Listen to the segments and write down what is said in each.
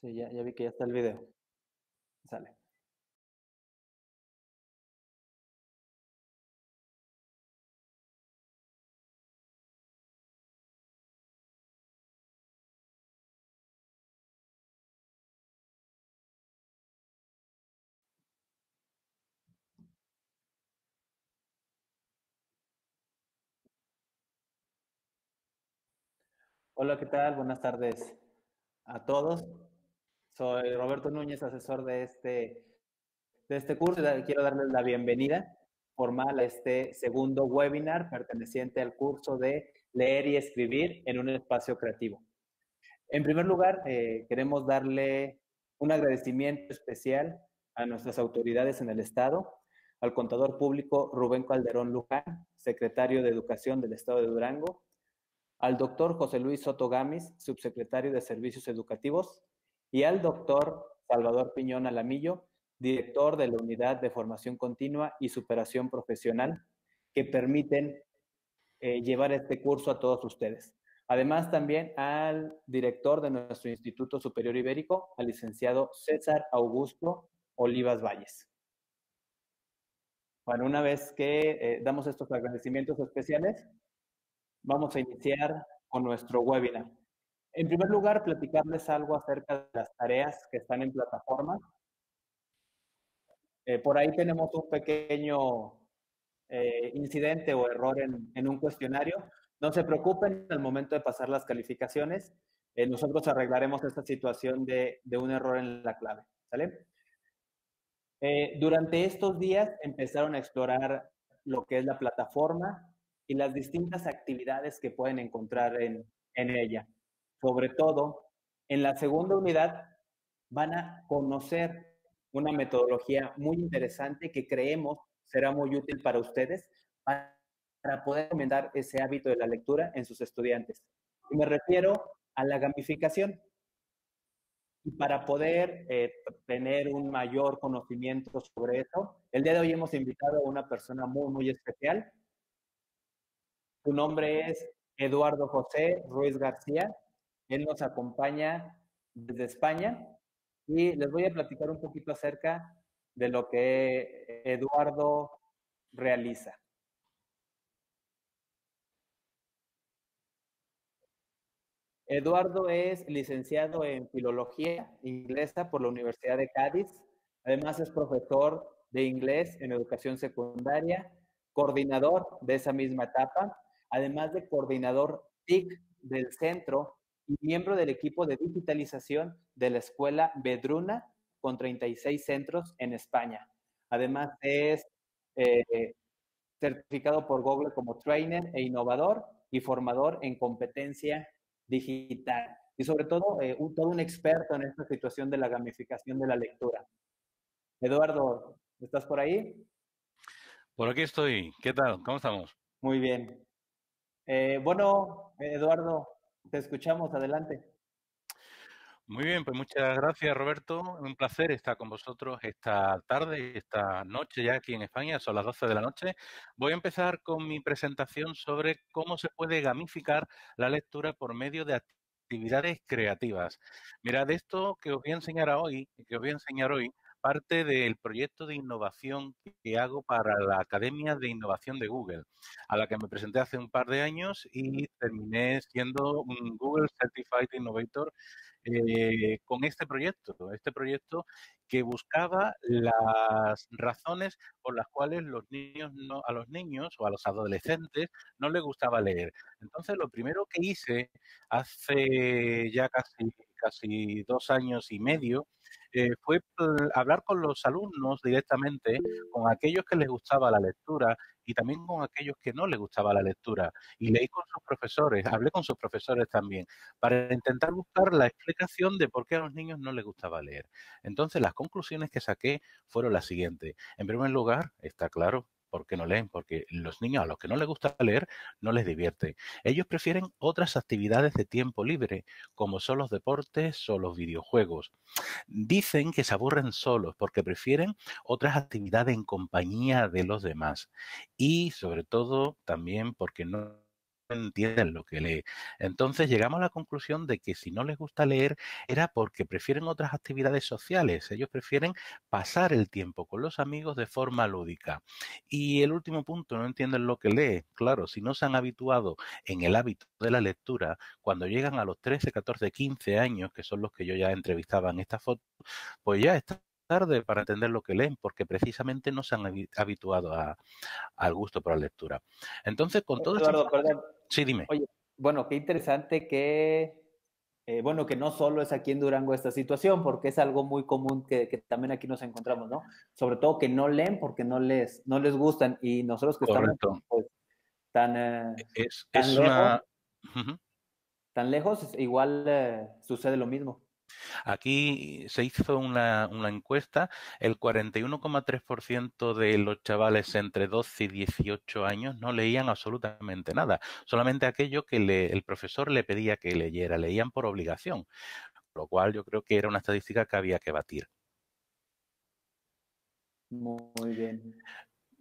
Sí, ya, ya vi que ya está el video. Sale. Hola, ¿qué tal? Buenas tardes a todos. Soy Roberto Núñez, asesor de este, de este curso. Quiero darles la bienvenida formal a este segundo webinar perteneciente al curso de leer y escribir en un espacio creativo. En primer lugar, eh, queremos darle un agradecimiento especial a nuestras autoridades en el Estado, al contador público Rubén Calderón Luján, secretario de Educación del Estado de Durango, al doctor José Luis Soto Gamis, subsecretario de Servicios Educativos, y al doctor Salvador Piñón Alamillo, director de la Unidad de Formación Continua y Superación Profesional, que permiten eh, llevar este curso a todos ustedes. Además, también al director de nuestro Instituto Superior Ibérico, al licenciado César Augusto Olivas Valles. Bueno, una vez que eh, damos estos agradecimientos especiales, vamos a iniciar con nuestro webinar. En primer lugar, platicarles algo acerca de las tareas que están en plataforma. Eh, por ahí tenemos un pequeño eh, incidente o error en, un cuestionario. No se preocupen al momento de pasar las calificaciones. Eh, nosotros arreglaremos esta situación de, un error en la clave. ¿sale? durante estos días empezaron a explorar lo que es la plataforma y las distintas actividades que pueden encontrar en ella sobre todo, en la segunda unidad van a conocer una metodología muy interesante que creemos será muy útil para ustedes para poder aumentar ese hábito de la lectura en sus estudiantes. Y me refiero a la gamificación. Y para poder eh, tener un mayor conocimiento sobre eso, el día de hoy hemos invitado a una persona muy, muy especial. Su nombre es Eduardo José Ruiz García. Él nos acompaña desde España y les voy a platicar un poquito acerca de lo que Eduardo realiza. Eduardo es licenciado en Filología Inglesa por la Universidad de Cádiz. Además es profesor de inglés en educación secundaria, coordinador de esa misma etapa, además de coordinador TIC del Centro miembro del equipo de digitalización de la Escuela Bedruna, con 36 centros en España. Además, es eh, certificado por Google como trainer e innovador y formador en competencia digital. Y sobre todo, eh, un, todo un experto en esta situación de la gamificación de la lectura. Eduardo, ¿estás por ahí? Por aquí estoy. ¿Qué tal? ¿Cómo estamos? Muy bien. Eh, bueno, Eduardo, te escuchamos, adelante. Muy bien, pues muchas gracias Roberto. Un placer estar con vosotros esta tarde, esta noche ya aquí en España, son las 12 de la noche. Voy a empezar con mi presentación sobre cómo se puede gamificar la lectura por medio de actividades creativas. Mirad, esto que os voy a enseñar hoy, que os voy a enseñar hoy, parte del proyecto de innovación que hago para la Academia de Innovación de Google, a la que me presenté hace un par de años y terminé siendo un Google Certified Innovator eh, con este proyecto, este proyecto que buscaba las razones por las cuales los niños no, a los niños o a los adolescentes no les gustaba leer. Entonces, lo primero que hice hace ya casi, casi dos años y medio eh, fue hablar con los alumnos directamente, con aquellos que les gustaba la lectura y también con aquellos que no les gustaba la lectura. Y leí con sus profesores, hablé con sus profesores también, para intentar buscar la explicación de por qué a los niños no les gustaba leer. Entonces, las conclusiones que saqué fueron las siguientes. En primer lugar, está claro, porque no leen, porque los niños a los que no les gusta leer no les divierte. Ellos prefieren otras actividades de tiempo libre, como son los deportes o los videojuegos. Dicen que se aburren solos porque prefieren otras actividades en compañía de los demás y sobre todo también porque no entienden lo que lee. Entonces llegamos a la conclusión de que si no les gusta leer era porque prefieren otras actividades sociales, ellos prefieren pasar el tiempo con los amigos de forma lúdica. Y el último punto, no entienden lo que lee. Claro, si no se han habituado en el hábito de la lectura, cuando llegan a los 13, 14, 15 años, que son los que yo ya entrevistaba en esta foto, pues ya están tarde para entender lo que leen, porque precisamente no se han habituado al gusto por la lectura. Entonces, con todo esto... Sí, dime. bueno, qué interesante que, eh, bueno, que no solo es aquí en Durango esta situación, porque es algo muy común que, también aquí nos encontramos, ¿no? Sobre todo que no leen porque no les, no les gustan y nosotros que estamos pues, eh, tan, lejos, igual eh, sucede lo mismo. Aquí se hizo una, encuesta, el 41,3% de los chavales entre 12 y 18 años no leían absolutamente nada, solamente aquello que el profesor le pedía que leyera, leían por obligación, lo cual yo creo que era una estadística que había que batir. Muy bien.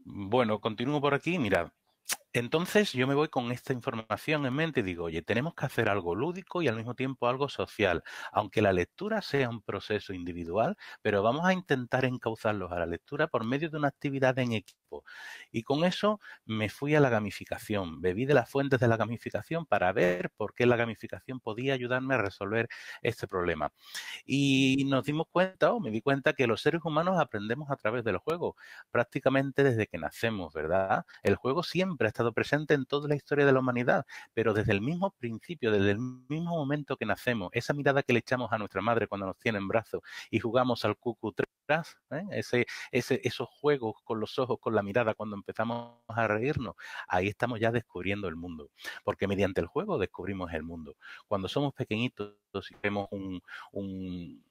Bueno, continúo por aquí. Mirad, entonces yo me voy con esta información en mente y digo, oye, tenemos que hacer algo lúdico y al mismo tiempo algo social, aunque la lectura sea un proceso individual, pero vamos a intentar encauzarlos a la lectura por medio de una actividad en equipo y con eso me fui a la gamificación, bebí de las fuentes de la gamificación para ver por qué la gamificación podía ayudarme a resolver este problema. Y nos dimos cuenta, o me di cuenta, que los seres humanos aprendemos a través del juego, prácticamente desde que nacemos, ¿verdad? El juego siempre ha estado presente en toda la historia de la humanidad, pero desde el mismo principio, desde el mismo momento que nacemos, esa mirada que le echamos a nuestra madre cuando nos tiene en brazos y jugamos al cucutras, ¿eh? ese, ese, esos juegos con los ojos, con la mirada cuando empezamos a reírnos, ahí estamos ya descubriendo el mundo, porque mediante el juego descubrimos el mundo. Cuando somos pequeñitos y vemos un, un,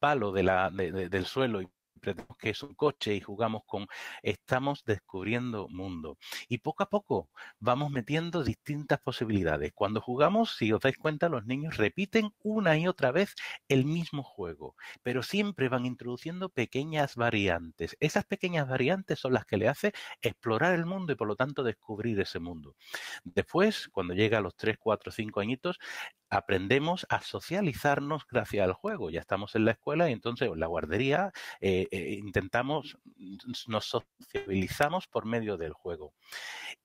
palo de la, del suelo y que es un coche y jugamos con, estamos descubriendo mundo. Y poco a poco vamos metiendo distintas posibilidades. Cuando jugamos, si os dais cuenta, los niños repiten una y otra vez el mismo juego, pero siempre van introduciendo pequeñas variantes. Esas pequeñas variantes son las que le hace explorar el mundo y por lo tanto descubrir ese mundo. Después, cuando llega a los 3, 4, 5 añitos, aprendemos a socializarnos gracias al juego. Ya estamos en la escuela y entonces la guardería eh, eh, intentamos, nos sociabilizamos por medio del juego.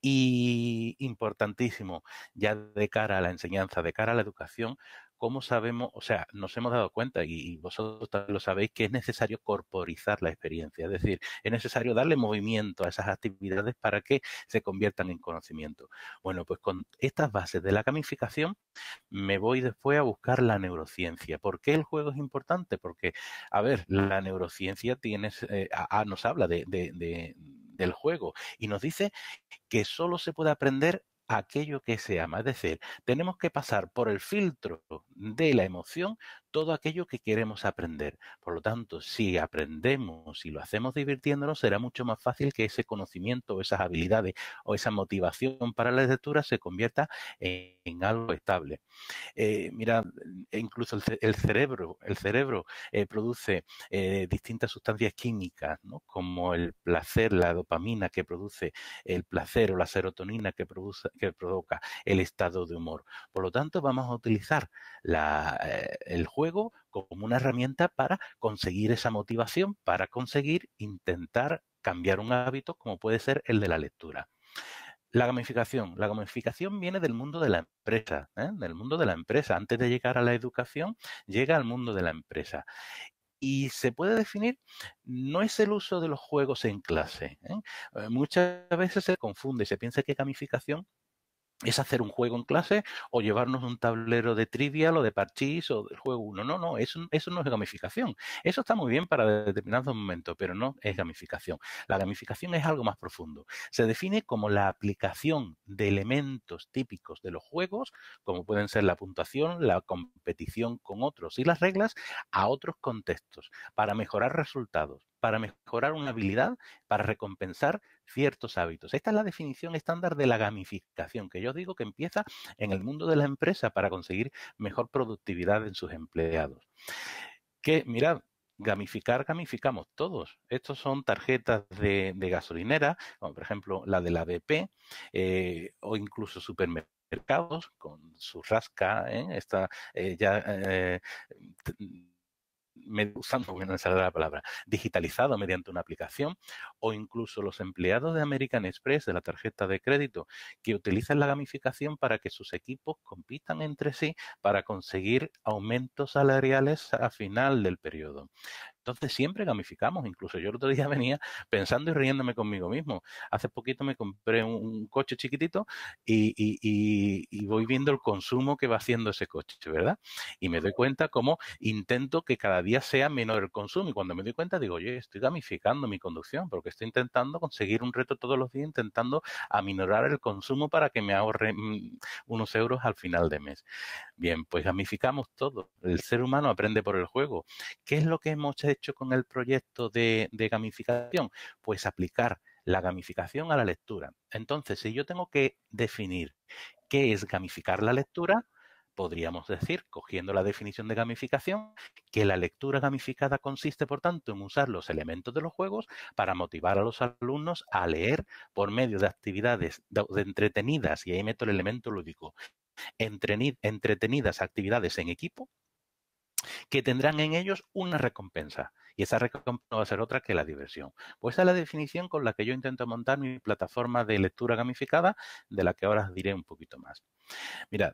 Y importantísimo, ya de cara a la enseñanza, de cara a la educación, ¿cómo sabemos? O sea, nos hemos dado cuenta y, vosotros lo sabéis que es necesario corporizar la experiencia, es decir, es necesario darle movimiento a esas actividades para que se conviertan en conocimiento. Bueno, pues con estas bases de la gamificación me voy después a buscar la neurociencia. ¿Por qué el juego es importante? Porque, a ver, la neurociencia eh, nos habla del juego y nos dice que solo se puede aprender aquello que se ama. Es decir, tenemos que pasar por el filtro de la emoción todo aquello que queremos aprender. Por lo tanto, si aprendemos y lo hacemos divirtiéndonos, será mucho más fácil que ese conocimiento, esas habilidades o esa motivación para la lectura se convierta en, algo estable. Eh, mira, e incluso el, cerebro, el cerebro eh, produce eh, distintas sustancias químicas, como el placer, la dopamina que produce el placer o la serotonina que, provoca el estado de humor. Por lo tanto, vamos a utilizar eh, el juego como una herramienta para conseguir esa motivación, para conseguir intentar cambiar un hábito como puede ser el de la lectura. La gamificación. La gamificación viene del mundo de la empresa, ¿eh? del mundo de la empresa. Antes de llegar a la educación, llega al mundo de la empresa. Y se puede definir, no es el uso de los juegos en clase. ¿eh? Eh, muchas veces se confunde, se piensa que gamificación es hacer un juego en clase o llevarnos un tablero de trivial o de parchís o del juego uno. No, no, eso, eso no es gamificación. Eso está muy bien para determinados momentos, pero no es gamificación. La gamificación es algo más profundo. Se define como la aplicación de elementos típicos de los juegos, como pueden ser la puntuación, la competición con otros y las reglas, a otros contextos para mejorar resultados para mejorar una habilidad, para recompensar ciertos hábitos. Esta es la definición estándar de la gamificación, que yo digo que empieza en el mundo de la empresa para conseguir mejor productividad en sus empleados. Que, mirad, gamificar, gamificamos todos. Estos son tarjetas de, gasolinera, como por ejemplo la de la BP, eh, o incluso supermercados con su rasca, ¿eh? Esta, eh, ya usando, la palabra, digitalizado mediante una aplicación, o incluso los empleados de American Express, de la tarjeta de crédito, que utilizan la gamificación para que sus equipos compitan entre sí para conseguir aumentos salariales a final del periodo. Entonces siempre gamificamos, incluso yo el otro día venía pensando y riéndome conmigo mismo. Hace poquito me compré un, coche chiquitito y, y, y, voy viendo el consumo que va haciendo ese coche, ¿verdad? Y me doy cuenta cómo intento que cada día sea menor el consumo y cuando me doy cuenta digo, oye, estoy gamificando mi conducción porque estoy intentando conseguir un reto todos los días, intentando aminorar el consumo para que me ahorre mm, unos euros al final de mes. Bien, pues gamificamos todo. El ser humano aprende por el juego. ¿Qué es lo que hemos hecho con el proyecto de, gamificación? Pues aplicar la gamificación a la lectura. Entonces, si yo tengo que definir qué es gamificar la lectura, podríamos decir, cogiendo la definición de gamificación, que la lectura gamificada consiste, por tanto, en usar los elementos de los juegos para motivar a los alumnos a leer por medio de actividades entretenidas, y ahí meto el elemento lúdico, entretenidas actividades en equipo que tendrán en ellos una recompensa. Y esa recompensa no va a ser otra que la diversión. Pues esa es la definición con la que yo intento montar mi plataforma de lectura gamificada, de la que ahora diré un poquito más. Mirad,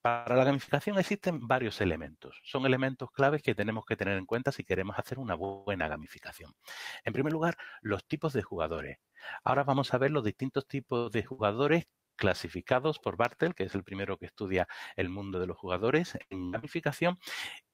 para la gamificación existen varios elementos. Son elementos claves que tenemos que tener en cuenta si queremos hacer una buena gamificación. En primer lugar, los tipos de jugadores. Ahora vamos a ver los distintos tipos de jugadores clasificados por Bartel, que es el primero que estudia el mundo de los jugadores en gamificación,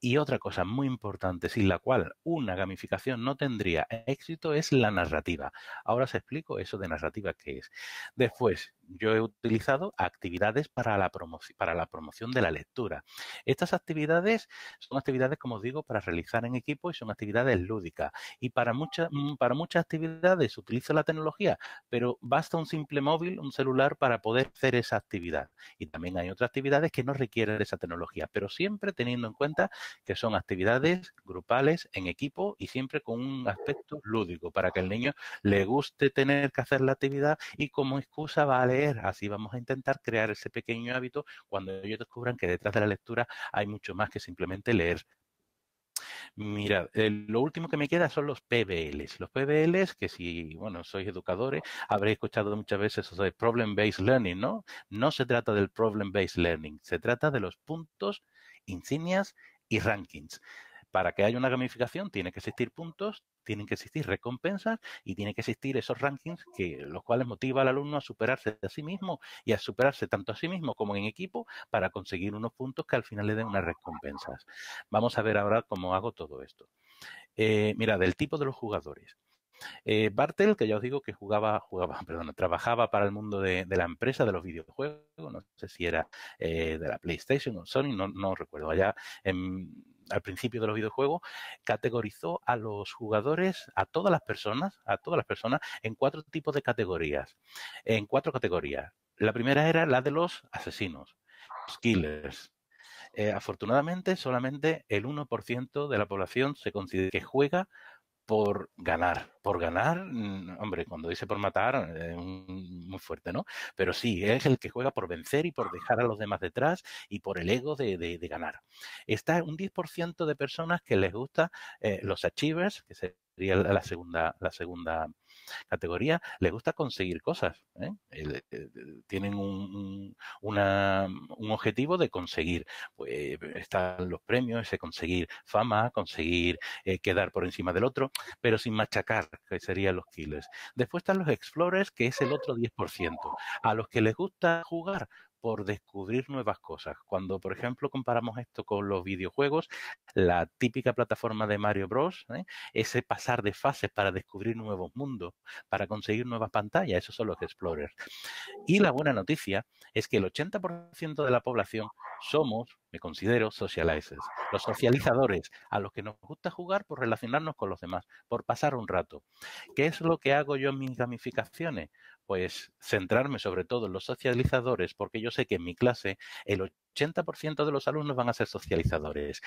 y otra cosa muy importante, sin la cual una gamificación no tendría éxito, es la narrativa. Ahora os explico eso de narrativa que es. Después, yo he utilizado actividades para la, promoción de la lectura. Estas actividades son actividades, como os digo, para realizar en equipo y son actividades lúdicas. Y para, muchas mm, para muchas actividades utilizo la tecnología, pero basta un simple móvil, un celular, para poder hacer esa actividad. Y también hay otras actividades que no requieren esa tecnología, pero siempre teniendo en cuenta que son actividades grupales, en equipo y siempre con un aspecto lúdico para que el niño le guste tener que hacer la actividad y como excusa va a leer. Así vamos a intentar crear ese pequeño hábito cuando ellos descubran que detrás de la lectura hay mucho más que simplemente leer. Mira, eh, lo último que me queda son los PBLs. Los PBLs, que si, bueno, sois educadores, habréis escuchado muchas veces eso de problem-based learning, ¿no? No se trata del problem-based learning, se trata de los puntos, insignias y rankings. Para que haya una gamificación tiene que existir puntos, tienen que existir recompensas y tiene que existir esos rankings que los cuales motiva al alumno a superarse a sí mismo y a superarse tanto a sí mismo como en equipo para conseguir unos puntos que al final le den unas recompensas. Vamos a ver ahora cómo hago todo esto. Eh, mira, del tipo de los jugadores. Eh, Bartel, que ya os digo que jugaba, jugaba, perdón, trabajaba para el mundo de, la empresa de los videojuegos, no sé si era eh, de la PlayStation o Sony, no, recuerdo. Allá en, al principio de los videojuegos, categorizó a los jugadores, a todas las personas, a todas las personas, en cuatro tipos de categorías. En cuatro categorías. La primera era la de los asesinos, los killers. Eh, afortunadamente, solamente el 1% de la población se considera que juega por ganar. Por ganar, mm, hombre, cuando dice por matar, es eh, muy fuerte, ¿no? Pero sí, es el que juega por vencer y por dejar a los demás detrás y por el ego de, ganar. Está un 10% de personas que les gusta eh, los achievers, que sería la segunda, la segunda categoría, les gusta conseguir cosas. ¿eh? Eh, eh, tienen un, un, objetivo de conseguir. Pues, están los premios, de conseguir fama, conseguir quedar por encima del otro, pero sin machacar, que serían los killers. Después están los explorers, que es el otro 10%, a los que les gusta jugar, por descubrir nuevas cosas. Cuando, por ejemplo, comparamos esto con los videojuegos, la típica plataforma de Mario Bros, ¿eh? ese pasar de fases para descubrir nuevos mundos, para conseguir nuevas pantallas, esos son los explorers. Y la buena noticia es que el 80% de la población somos, me considero, socializers, los socializadores, a los que nos gusta jugar por relacionarnos con los demás, por pasar un rato. ¿Qué es lo que hago yo en mis gamificaciones? pues centrarme sobre todo en los socializadores, porque yo sé que en mi clase el 80% de los alumnos van a ser socializadores,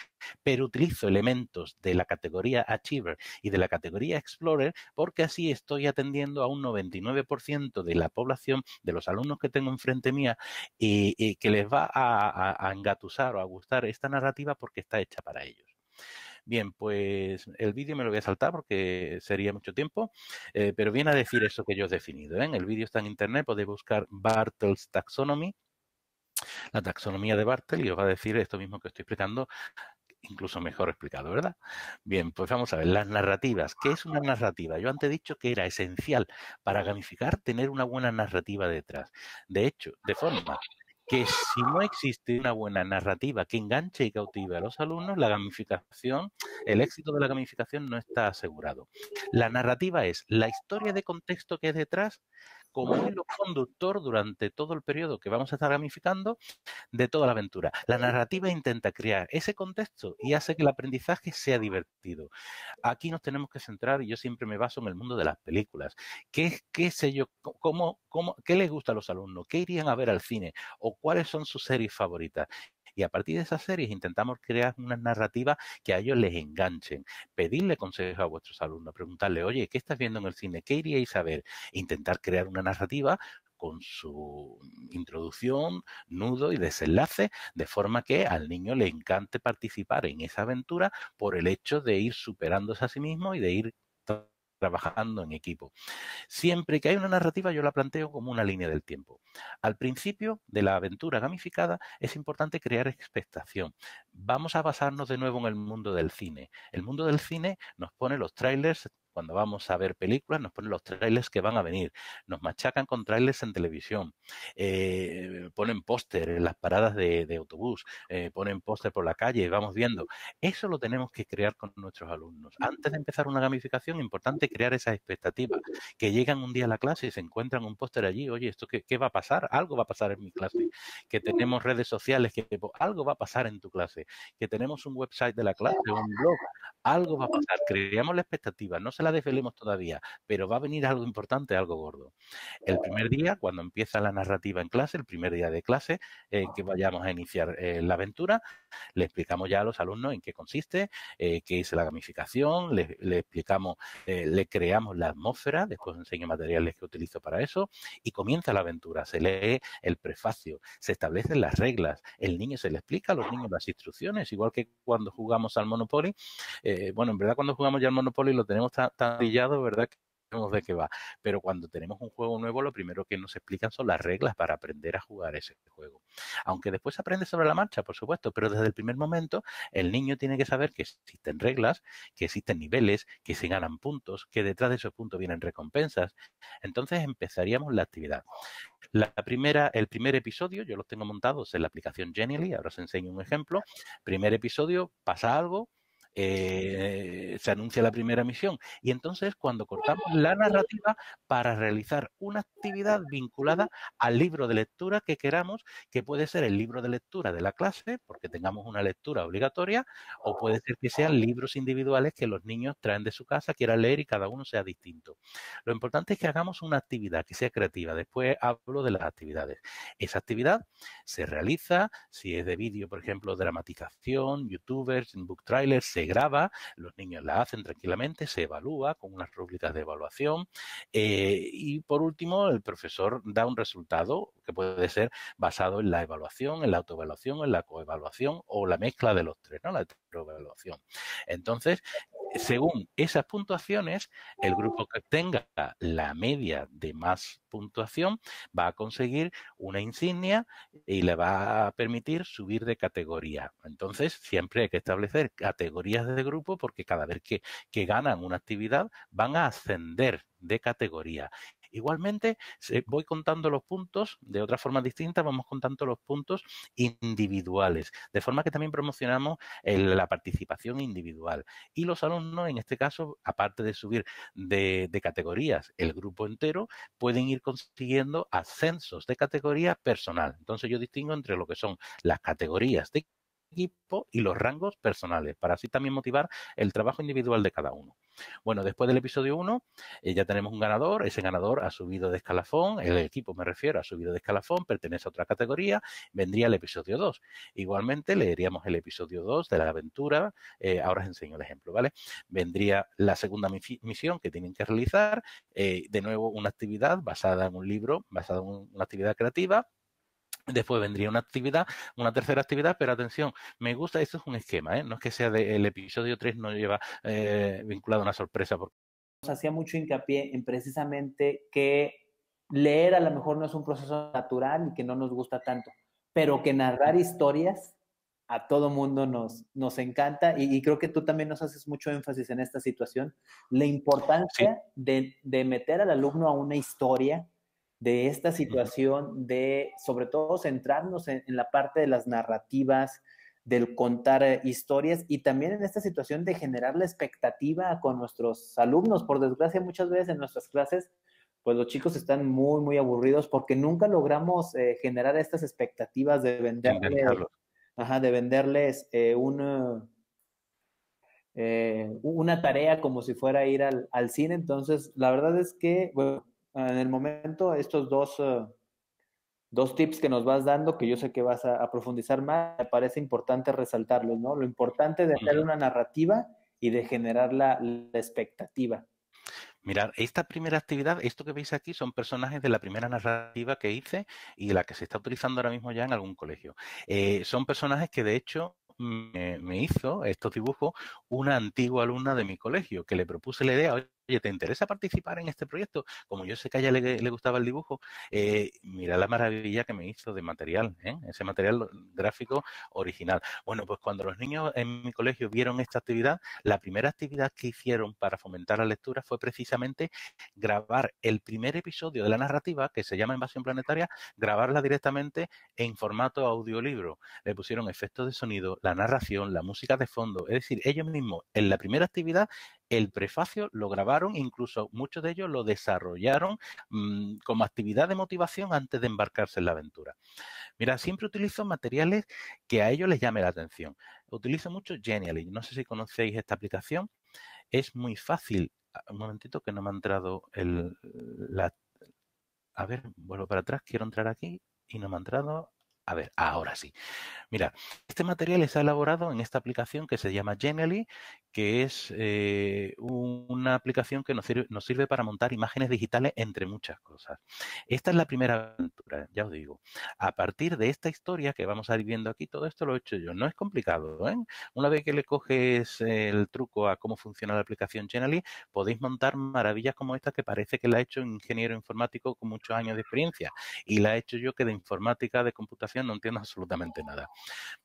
pero utilizo elementos de la categoría Achiever y de la categoría Explorer porque así estoy atendiendo a un 99% de la población, de los alumnos que tengo enfrente mía, y, que les va a engatusar o a gustar esta narrativa porque está hecha para ellos. Bien, pues el vídeo me lo voy a saltar porque sería mucho tiempo, eh, pero viene a decir eso que yo he definido. ¿eh? El vídeo está en internet, podéis buscar Bartels Taxonomy, la taxonomía de Bartel, y os va a decir esto mismo que estoy explicando incluso mejor explicado, ¿verdad? Bien, pues vamos a ver, las narrativas. ¿Qué es una narrativa? Yo antes he dicho que era esencial para gamificar tener una buena narrativa detrás. De hecho, de forma que si no existe una buena narrativa que enganche y cautive a los alumnos, la gamificación, el éxito de la gamificación no está asegurado. La narrativa es la historia de contexto que es detrás como hilo conductor durante todo el periodo que vamos a estar gamificando de toda la aventura. La narrativa intenta crear ese contexto y hace que el aprendizaje sea divertido. Aquí nos tenemos que centrar, y yo siempre me baso en el mundo de las películas. ¿Qué, sé ¿Qué les gusta a los alumnos? ¿Qué irían a ver al cine? ¿O cuáles son sus series favoritas? Y a partir de esas series intentamos crear una narrativa que a ellos les enganchen. Pedirle consejos a vuestros alumnos, preguntarle, oye, ¿qué estás viendo en el cine? ¿Qué iríais a ver? Intentar crear una narrativa con su introducción, nudo y desenlace, de forma que al niño le encante participar en esa aventura por el hecho de ir superándose a sí mismo y de ir trabajando en equipo. Siempre que hay una narrativa, yo la planteo como una línea del tiempo. Al principio de la aventura gamificada es importante crear expectación. Vamos a basarnos de nuevo en el mundo del cine. El mundo del cine nos pone los trailers cuando vamos a ver películas, nos ponen los trailers que van a venir, nos machacan con trailers en televisión, eh, ponen póster en las paradas de, autobús, eh, ponen póster por la calle, y vamos viendo. Eso lo tenemos que crear con nuestros alumnos. Antes de empezar una gamificación, importante crear esas expectativas, que llegan un día a la clase y se encuentran un póster allí, oye, ¿esto qué, va a pasar? Algo va a pasar en mi clase, que tenemos redes sociales, que algo va a pasar en tu clase, que tenemos un website de la clase, un blog, algo va a pasar. Creamos la expectativa, no se la desvelemos todavía, pero va a venir algo importante, algo gordo. El primer día, cuando empieza la narrativa en clase, el primer día de clase, que vayamos a iniciar eh, la aventura, le explicamos ya a los alumnos en qué consiste, eh, qué es la gamificación, le, explicamos, eh, le creamos la atmósfera, después enseño materiales que utilizo para eso, y comienza la aventura. Se lee el prefacio, se establecen las reglas, el niño se le explica a los niños las instrucciones, igual que cuando jugamos al Monopoly. bueno, en verdad cuando jugamos ya al Monopoly lo tenemos tan, tan ¿verdad? Que sabemos de qué va. Pero cuando tenemos un juego nuevo, lo primero que nos explican son las reglas para aprender a jugar ese juego. Aunque después se aprende sobre la marcha, por supuesto, pero desde el primer momento el niño tiene que saber que existen reglas, que existen niveles, que se ganan puntos, que detrás de esos puntos vienen recompensas. Entonces empezaríamos la actividad. La primera, el primer episodio, yo los tengo montados en la aplicación Genially, ahora os enseño un ejemplo. Primer episodio, pasa algo, eh, se anuncia la primera misión. Y entonces cuando cortamos la narrativa para realizar una actividad vinculada al libro de lectura que queramos, que puede ser el libro de lectura de la clase, porque tengamos una lectura obligatoria, o puede ser que sean libros individuales que los niños traen de su casa, quieran leer y cada uno sea distinto. Lo importante es que hagamos una actividad que sea creativa. Después hablo de las actividades. Esa actividad se realiza, si es de vídeo, por ejemplo, dramatización, youtubers, book trailers, se graba, los niños la hacen tranquilamente, se evalúa con unas rúbricas de evaluación eh, y por último el profesor da un resultado que puede ser basado en la evaluación, en la autoevaluación, en la coevaluación o la mezcla de los tres, ¿no? La autoevaluación. Entonces, según esas puntuaciones, el grupo oh. que tenga la media de más puntuación va a conseguir una insignia y le va a permitir subir de categoría. Entonces, siempre hay que establecer categorías de grupo porque cada vez que, que ganan una actividad van a ascender de categoría Igualmente, voy contando los puntos de otra forma distinta, vamos contando los puntos individuales, de forma que también promocionamos la participación individual. Y los alumnos, en este caso, aparte de subir de, de categorías el grupo entero, pueden ir consiguiendo ascensos de categoría personal. Entonces yo distingo entre lo que son las categorías de equipo y los rangos personales, para así también motivar el trabajo individual de cada uno. Bueno, después del episodio 1 eh, ya tenemos un ganador, ese ganador ha subido de escalafón, el equipo me refiero ha subido de escalafón, pertenece a otra categoría, vendría el episodio 2. Igualmente leeríamos el episodio 2 de la aventura, eh, ahora os enseño el ejemplo, ¿vale? Vendría la segunda misión que tienen que realizar, eh, de nuevo una actividad basada en un libro, basada en una actividad creativa, Después vendría una actividad, una tercera actividad, pero atención, me gusta, esto es un esquema, ¿eh? no es que sea del episodio 3, no lleva eh, vinculado a una sorpresa. Nos Hacía mucho hincapié en precisamente que leer a lo mejor no es un proceso natural y que no nos gusta tanto, pero que narrar historias a todo mundo nos, nos encanta y, creo que tú también nos haces mucho énfasis en esta situación, la importancia de, de meter al alumno a una historia de esta situación de, sobre todo, centrarnos en, la parte de las narrativas, del contar eh, historias y también en esta situación de generar la expectativa con nuestros alumnos. Por desgracia, muchas veces en nuestras clases, pues los chicos están muy, muy aburridos porque nunca logramos eh, generar estas expectativas de venderles, ajá, de venderles eh, una, una tarea como si fuera ir al, al cine. Entonces, la verdad es que, Ah, en el momento estos dos, eh, dos tips que nos vas dando, que yo sé que vas a, profundizar más, me parece importante resaltarlos, ¿no? Lo importante de hacer una narrativa y de generar la, expectativa. Mirad, esta primera actividad, esto que veis aquí, son personajes de la primera narrativa que hice y la que se está utilizando ahora mismo ya en algún colegio. Eh, son personajes que de hecho me, hizo estos dibujos una antigua alumna de mi colegio, que le propuse la idea, oye, ¿te interesa participar en este proyecto? Como yo sé que a ella le, gustaba el dibujo, eh, mira la maravilla que me hizo de material, ¿eh? ese material gráfico original. Bueno, pues cuando los niños en mi colegio vieron esta actividad, la primera actividad que hicieron para fomentar la lectura fue precisamente grabar el primer episodio de la narrativa, que se llama Invasión Planetaria, grabarla directamente en formato audiolibro. Le pusieron efectos de sonido, la narración, la música de fondo, es decir, ellos mismos en la primera actividad el prefacio lo grabaron, incluso muchos de ellos lo desarrollaron mm, como actividad de motivación antes de embarcarse en la aventura. Mira, siempre utilizo materiales que a ellos les llame la atención. Utilizo mucho Genially, no sé si conocéis esta aplicación, es muy fácil. Ah, un momentito que no me ha entrado el, la... A ver, vuelvo para atrás, quiero entrar aquí y no me ha entrado a ver, ahora sí. Mira, este material está elaborado en esta aplicación que se llama Genially, que es eh, una aplicación que nos sirve, para montar imágenes digitales entre muchas cosas. Esta es la primera aventura, ya os digo. A partir de esta historia que vamos a ir viendo aquí, todo esto lo he hecho yo. No es complicado, ¿eh? Una vez que le coges el truco a cómo funciona la aplicación Genially, podéis montar maravillas como esta que parece que la ha hecho un ingeniero informático con muchos años de experiencia. Y la he hecho yo que de informática, de computación no entiendo absolutamente nada.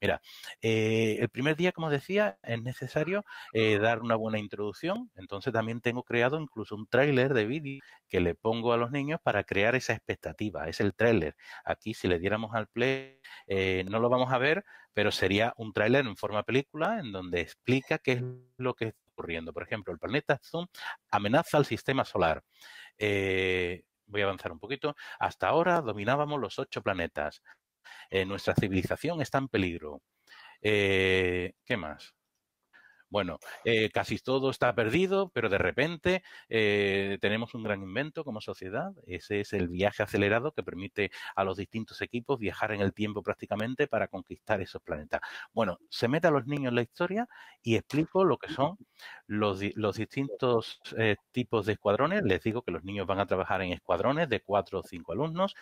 Mira, eh, el primer día, como decía, es necesario eh, dar una buena introducción. Entonces también tengo creado incluso un tráiler de vídeo que le pongo a los niños para crear esa expectativa. Es el tráiler. Aquí, si le diéramos al play, eh, no lo vamos a ver, pero sería un tráiler en forma película en donde explica qué es lo que está ocurriendo. Por ejemplo, el planeta Zoom amenaza al sistema solar. voy a avanzar un poquito. Hasta ahora dominábamos los ocho planetas. Eh, nuestra civilización está en peligro. Eh, ¿Qué más? Bueno, eh, casi todo está perdido, pero de repente tenemos un gran invento como sociedad. Ese es el viaje acelerado que permite a los distintos equipos viajar en el tiempo prácticamente para conquistar esos planetas. Bueno, se mete a los niños en la historia y explico lo que son los, distintos eh, tipos de escuadrones. Les digo que los niños van a trabajar en escuadrones de cuatro o cinco alumnos.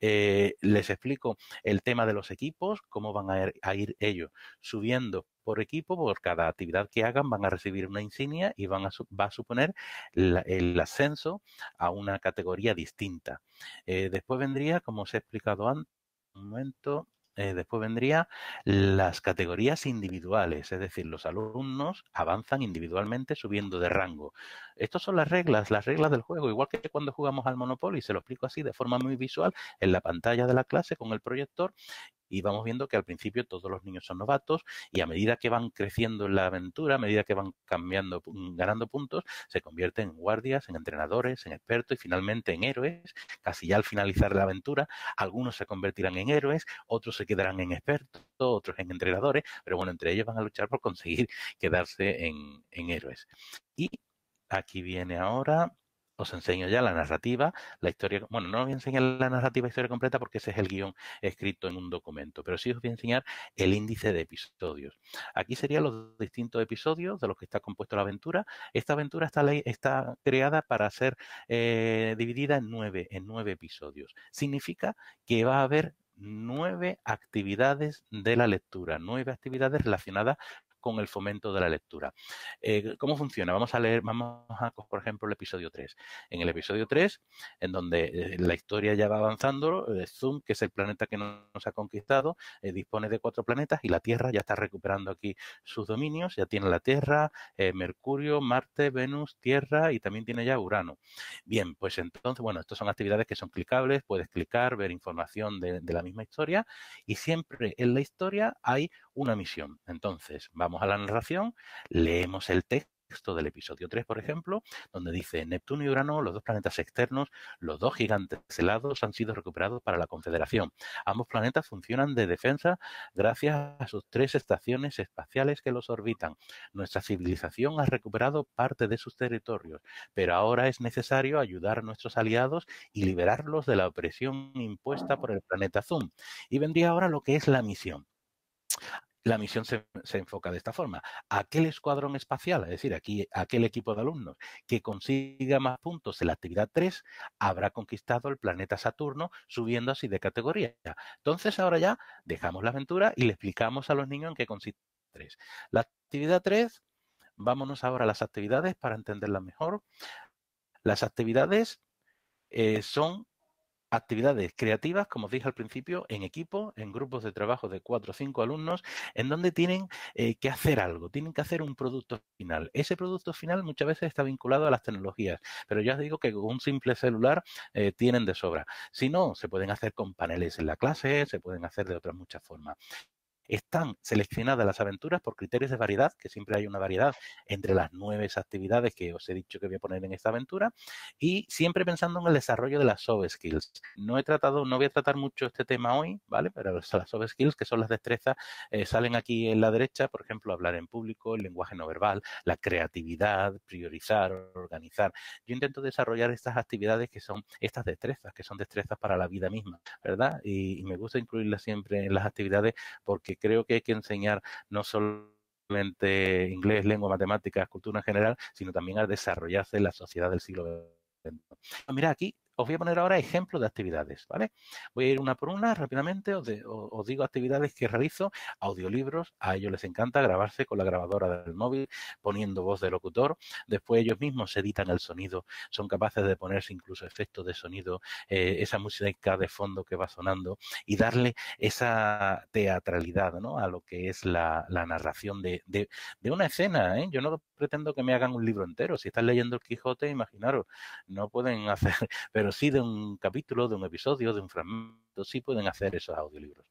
Eh, les explico el tema de los equipos, cómo van er, a ir, ellos subiendo por equipo, por cada actividad que hagan van a recibir una insignia y van a, va a suponer el ascenso a una categoría distinta. Eh, después vendría, como os he explicado antes, un momento, eh, después vendría las categorías individuales, es decir, los alumnos avanzan individualmente subiendo de rango. Estas son las reglas, las reglas del juego, igual que cuando jugamos al Monopoly, se lo explico así de forma muy visual en la pantalla de la clase con el proyector y vamos viendo que al principio todos los niños son novatos y a medida que van creciendo en la aventura, a medida que van cambiando, mm, ganando puntos, se convierten en guardias, en entrenadores, en expertos y finalmente en héroes. Casi ya al finalizar la aventura, algunos se convertirán en héroes, otros se quedarán en expertos, otros en entrenadores, pero bueno, entre ellos van a luchar por conseguir quedarse en, en héroes. Y aquí viene ahora os enseño ya la narrativa, la historia, bueno, no os voy a enseñar la narrativa historia completa porque ese es el guión escrito en un documento, pero sí os voy a enseñar el índice de episodios. Aquí serían los distintos episodios de los que está compuesto la aventura. Esta aventura está, está creada para ser eh, dividida en nueve, en nueve episodios. Significa que va a haber nueve actividades de la lectura, nueve actividades relacionadas con el fomento de la lectura. Eh, ¿Cómo funciona? Vamos a leer, vamos a por ejemplo, el episodio 3. En el episodio 3, en donde eh, la historia ya va avanzando, eh, Zoom, que es el planeta que nos ha conquistado, dispone de cuatro planetas y la Tierra ya está recuperando aquí sus dominios, ya tiene la Tierra, Mercurio, Marte, Venus, Tierra y también tiene ya Urano. Bien, pues entonces, bueno, estas son actividades que son clicables, puedes clicar, ver información de la misma historia y siempre en la historia hay una misión. Entonces, vamos a la narración, leemos el texto del episodio 3, por ejemplo, donde dice Neptuno y Urano, los dos planetas externos, los dos gigantes helados han sido recuperados para la Confederación. Ambos planetas funcionan de defensa gracias a sus tres estaciones espaciales que los orbitan. Nuestra civilización ha recuperado parte de sus territorios, pero ahora es necesario ayudar a nuestros aliados y liberarlos de la opresión impuesta por el planeta Zoom. Y vendría ahora lo que es la misión la misión se, enfoca de esta forma. Aquel escuadrón espacial, es decir, aquí, aquel equipo de alumnos que consiga más puntos en la actividad 3, habrá conquistado el planeta Saturno, subiendo así de categoría. Entonces, ahora ya dejamos la aventura y le explicamos a los niños en qué consiste la 3. La actividad 3, vámonos ahora a las actividades para entenderlas mejor. Las actividades eh, son actividades creativas, como os dije al principio, en equipo, en grupos de trabajo de cuatro o cinco alumnos, en donde tienen eh, que hacer algo, tienen que hacer un producto final. Ese producto final muchas veces está vinculado a las tecnologías, pero ya os digo que con un simple celular eh, tienen de sobra. Si no, se pueden hacer con paneles en la clase, se pueden hacer de otras muchas formas están seleccionadas las aventuras por criterios de variedad, que siempre hay una variedad entre las nueve actividades que os he dicho que voy a poner en esta aventura, y siempre pensando en el desarrollo de las soft skills. No he tratado, no voy a tratar mucho este tema hoy, ¿vale? Pero las soft skills, que son las destrezas, eh, salen aquí en la derecha, por ejemplo, hablar en público, el lenguaje no verbal, la creatividad, priorizar, organizar. Yo intento desarrollar estas actividades que son estas destrezas, que son destrezas para la vida misma, ¿verdad? y me gusta incluirlas siempre en las actividades porque creo que hay que enseñar no solamente inglés, lengua, matemáticas, cultura en general, sino también a desarrollarse en la sociedad del siglo XX. Ah, mira, aquí os voy a poner ahora ejemplos de actividades, ¿vale? Voy a ir una por una rápidamente, os, digo actividades que realizo, audiolibros, a ellos les encanta grabarse con la grabadora del móvil, poniendo voz de locutor, después ellos mismos editan el sonido, son capaces de ponerse incluso efectos de sonido, eh, esa música de fondo que va sonando y darle esa teatralidad, ¿no? A lo que es la, narración de, de, de, una escena, ¿eh? Yo no pretendo que me hagan un libro entero. Si están leyendo el Quijote, imaginaros, no pueden hacer, pero sí de un capítulo, de un episodio, de un fragmento, sí pueden hacer esos audiolibros.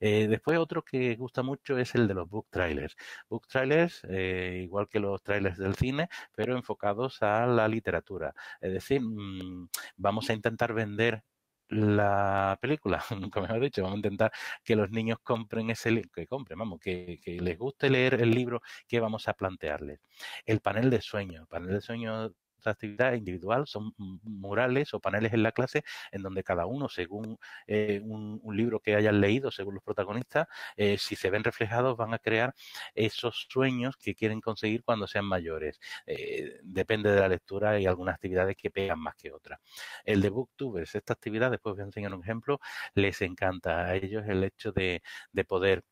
Eh, después otro que gusta mucho es el de los book trailers. Book trailers, eh, igual que los trailers del cine, pero enfocados a la literatura. Es decir, mm, vamos a intentar vender la película, nunca mejor dicho, vamos a intentar que los niños compren ese libro, que compren, vamos, que, les guste leer el libro que vamos a plantearles. El panel de sueño, panel de sueño actividad individual, son murales o paneles en la clase en donde cada uno, según eh, un, libro que hayan leído, según los protagonistas, eh, si se ven reflejados van a crear esos sueños que quieren conseguir cuando sean mayores. Eh, depende de la lectura y algunas actividades que pegan más que otras. El de Booktubers, esta actividad, después voy a enseñar un ejemplo, les encanta a ellos el hecho de, poder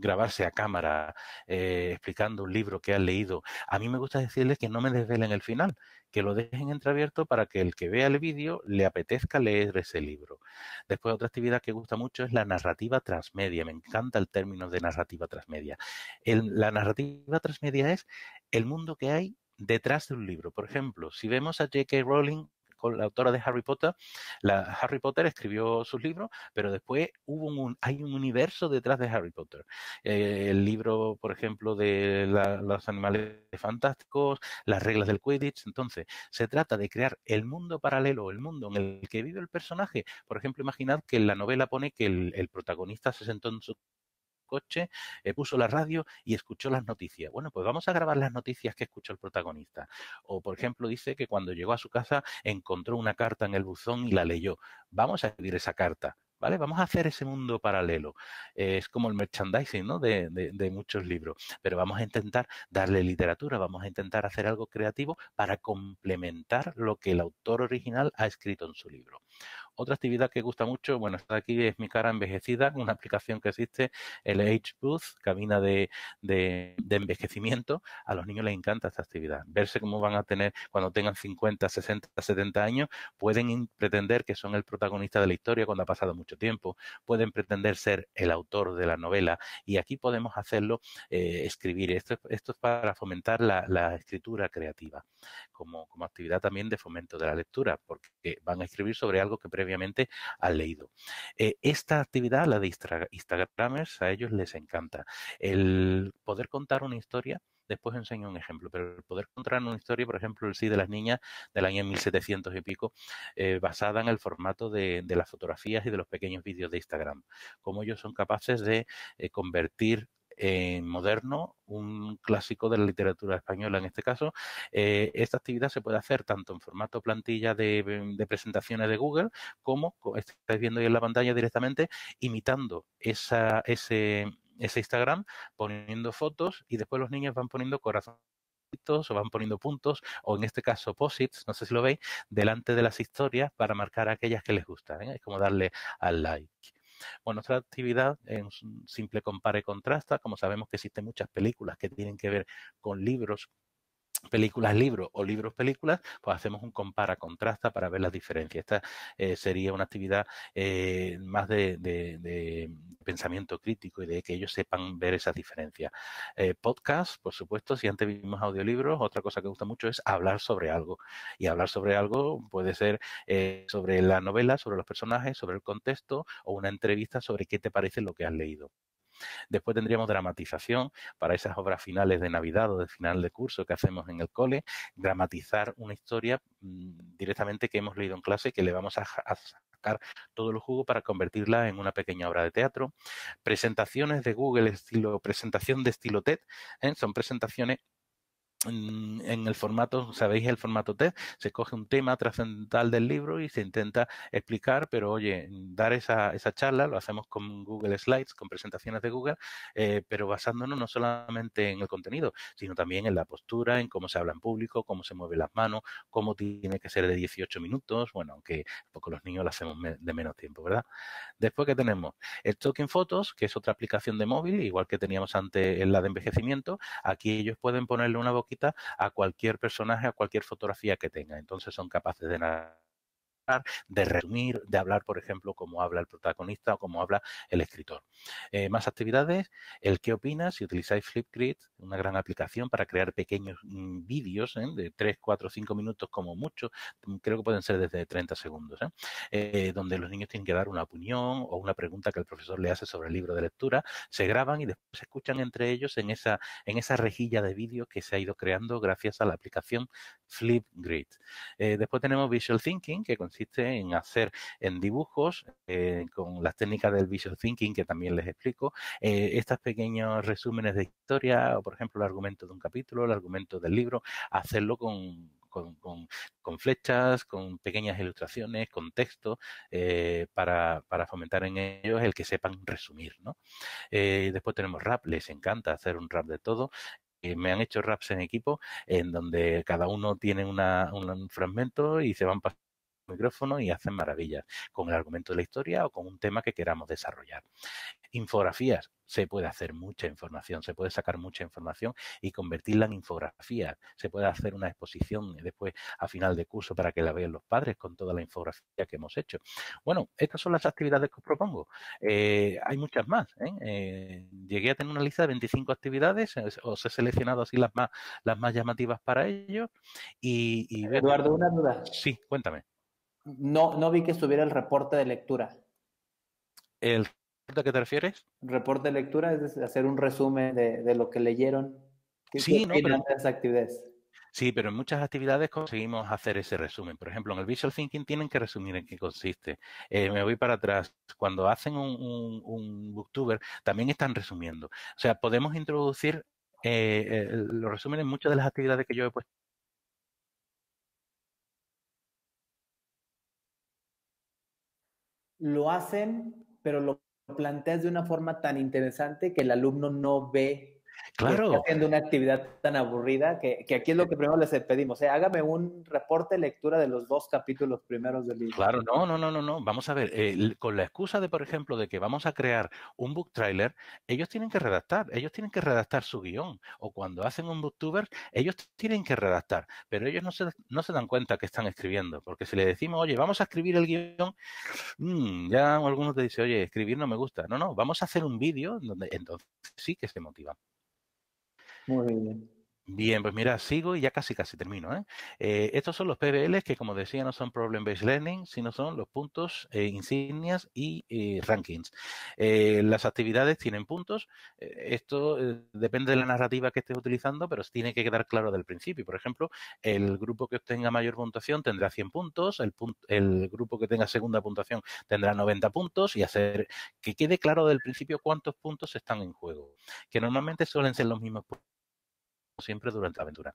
grabarse a cámara eh, explicando un libro que han leído. A mí me gusta decirles que no me desvelen el final, que lo dejen entreabierto para que el que vea el vídeo le apetezca leer ese libro. Después otra actividad que gusta mucho es la narrativa transmedia. Me encanta el término de narrativa transmedia. la narrativa transmedia es el mundo que hay detrás de un libro. Por ejemplo, si vemos a J.K. Rowling la autora de Harry Potter. La, Harry Potter escribió sus libros, pero después hubo un, hay un universo detrás de Harry Potter. Eh, el libro, por ejemplo, de los animales fantásticos, las reglas del Quidditch. Entonces, se trata de crear el mundo paralelo, el mundo en el que vive el personaje. Por ejemplo, imaginad que la novela pone que el, el protagonista se sentó en su coche, eh, puso la radio y escuchó las noticias. Bueno, pues vamos a grabar las noticias que escuchó el protagonista. O, por ejemplo, dice que cuando llegó a su casa encontró una carta en el buzón y la leyó. Vamos a escribir esa carta. ¿Vale? Vamos a hacer ese mundo paralelo. Eh, es como el merchandising, ¿no? de, muchos libros. Pero vamos a intentar darle literatura, vamos a intentar hacer algo creativo para complementar lo que el autor original ha escrito en su libro. Otra actividad que gusta mucho, bueno, está aquí es mi cara envejecida, una aplicación que existe, el Age Booth, cabina de, envejecimiento. A los niños les encanta esta actividad. Verse cómo van a tener, cuando tengan 50, 60, 70 años, pueden pretender que son el protagonista de la historia cuando ha pasado mucho tiempo, pueden pretender ser el autor de la novela y aquí podemos hacerlo, eh, escribir. Esto, esto es para fomentar la, escritura creativa como, como actividad también de fomento de la lectura, porque van a escribir sobre algo que previamente han leído. Eh, esta actividad, la de Instagramers, a ellos les encanta. El poder contar una historia después enseño un ejemplo, pero el poder contar una historia, por ejemplo, el sí de las niñas del año 1700 y pico, eh, basada en el formato de, las fotografías y de los pequeños vídeos de Instagram. Cómo ellos son capaces de eh, convertir eh, moderno, un clásico de la literatura española en este caso. Eh, esta actividad se puede hacer tanto en formato plantilla de, mm, presentaciones de Google como, estáis viendo ahí en la pantalla directamente, imitando ese, Instagram, poniendo fotos y después los niños van poniendo corazones o van poniendo puntos, o en este caso posits, no sé si lo veis, delante de las historias para marcar aquellas que les gustan. ¿eh? Es como darle al like. Bueno, nuestra actividad un simple compare y contrasta, como sabemos que existen muchas películas que tienen que ver con libros, películas libros o libros películas, pues hacemos un compara contrasta para ver las diferencias. Esta eh, sería una actividad eh, más de, pensamiento crítico y de que ellos sepan ver esas diferencias. Eh, podcast, por supuesto, si antes vimos audiolibros, otra cosa que gusta mucho es hablar sobre algo. Y hablar sobre algo puede ser sobre la novela, sobre los personajes, sobre el contexto o una entrevista sobre qué te parece lo que has leído. Después tendríamos dramatización para esas obras finales de Navidad o de final de curso que hacemos en el cole, dramatizar una historia mm, directamente que hemos leído en clase que le vamos a, sacar todo el jugo para convertirla en una pequeña obra de teatro. Presentaciones de Google estilo presentación de estilo TED, ¿eh? son presentaciones en el formato, sabéis el formato TED, se coge un tema trascendental del libro y se intenta explicar, pero oye, dar esa, esa charla lo hacemos con Google Slides, con presentaciones de Google, eh, pero basándonos no solamente en el contenido, sino también en la postura, en cómo se habla en público, cómo se mueven las manos, cómo tiene que ser de 18 minutos, bueno, aunque poco los niños lo hacemos de menos tiempo, ¿verdad? Después que tenemos el Talking Photos, que es otra aplicación de móvil, igual que teníamos antes en la de envejecimiento, aquí ellos pueden ponerle una boquilla a cualquier personaje, a cualquier fotografía que tenga. Entonces son capaces de de resumir, de hablar, por ejemplo, cómo habla el protagonista o como habla el escritor. Eh, más actividades, el qué opinas si utilizáis Flipgrid, una gran aplicación para crear pequeños mm, vídeos ¿eh? de 3, 4, 5 minutos como mucho, mm, creo que pueden ser desde 30 segundos, ¿eh? donde los niños tienen que dar una opinión o una pregunta que el profesor le hace sobre el libro de lectura, se graban y después se escuchan entre ellos en esa, en esa rejilla de vídeos que se ha ido creando gracias a la aplicación Flipgrid. después tenemos Visual Thinking, que con consiste en hacer en dibujos eh, con las técnicas del visual thinking que también les explico, eh, estos pequeños resúmenes de historia o por ejemplo el argumento de un capítulo, el argumento del libro, hacerlo con, flechas, con pequeñas ilustraciones, con texto, eh, para, fomentar en ellos el que sepan resumir, después tenemos rap, les encanta hacer un rap de todo. me han hecho raps en equipo en donde cada uno tiene una, un, fragmento y se van pasando micrófono y hacen maravillas con el argumento de la historia o con un tema que queramos desarrollar. Infografías. Se puede hacer mucha información, se puede sacar mucha información y convertirla en infografía. Se puede hacer una exposición después a final de curso para que la vean los padres con toda la infografía que hemos hecho. Bueno, estas son las actividades que os propongo. Eh, hay muchas más. ¿eh? Eh, llegué a tener una lista de 25 actividades, os he seleccionado así las más, las más llamativas para ello. y Eduardo, una duda. Sí, cuéntame. No, vi que estuviera el reporte de lectura. ¿El reporte a qué te refieres? Reporte de lectura es hacer un resumen de, lo que leyeron. durante sí, actividades? Sí, pero en muchas actividades conseguimos hacer ese resumen. Por ejemplo, en el Visual Thinking tienen que resumir en qué consiste. Eh, me voy para atrás. Cuando hacen un, un, booktuber, también están resumiendo. O sea, podemos introducir eh, eh, los resúmenes en muchas de las actividades que yo he puesto lo hacen, pero lo planteas de una forma tan interesante que el alumno no ve Claro. haciendo una actividad tan aburrida que, aquí es lo que primero les pedimos. ¿eh? Hágame un reporte lectura de los dos capítulos primeros del libro. Claro, no, no, no, no, no. Vamos a ver, eh, con la excusa de, por ejemplo, de que vamos a crear un book trailer, ellos tienen que redactar, ellos tienen que redactar su guión. O cuando hacen un booktuber, ellos tienen que redactar. Pero ellos no se, dan cuenta que están escribiendo. Porque si le decimos, oye, vamos a escribir el guión, mm, ya algunos te dicen, oye, escribir no me gusta. No, no, vamos a hacer un vídeo donde entonces sí que se motivan. Muy bien. Bien, pues mira, sigo y ya casi casi termino. ¿eh? Eh, estos son los PBLs que, como decía, no son Problem-Based Learning, sino son los puntos, eh, insignias y rankings. las actividades tienen puntos. esto depende de la narrativa que estés utilizando, pero tiene que quedar claro del principio. Por ejemplo, el grupo que obtenga mayor puntuación tendrá 100 puntos, el, el grupo que tenga segunda puntuación tendrá 90 puntos y hacer que quede claro del principio cuántos puntos están en juego, que normalmente suelen ser los mismos puntos siempre durante la aventura.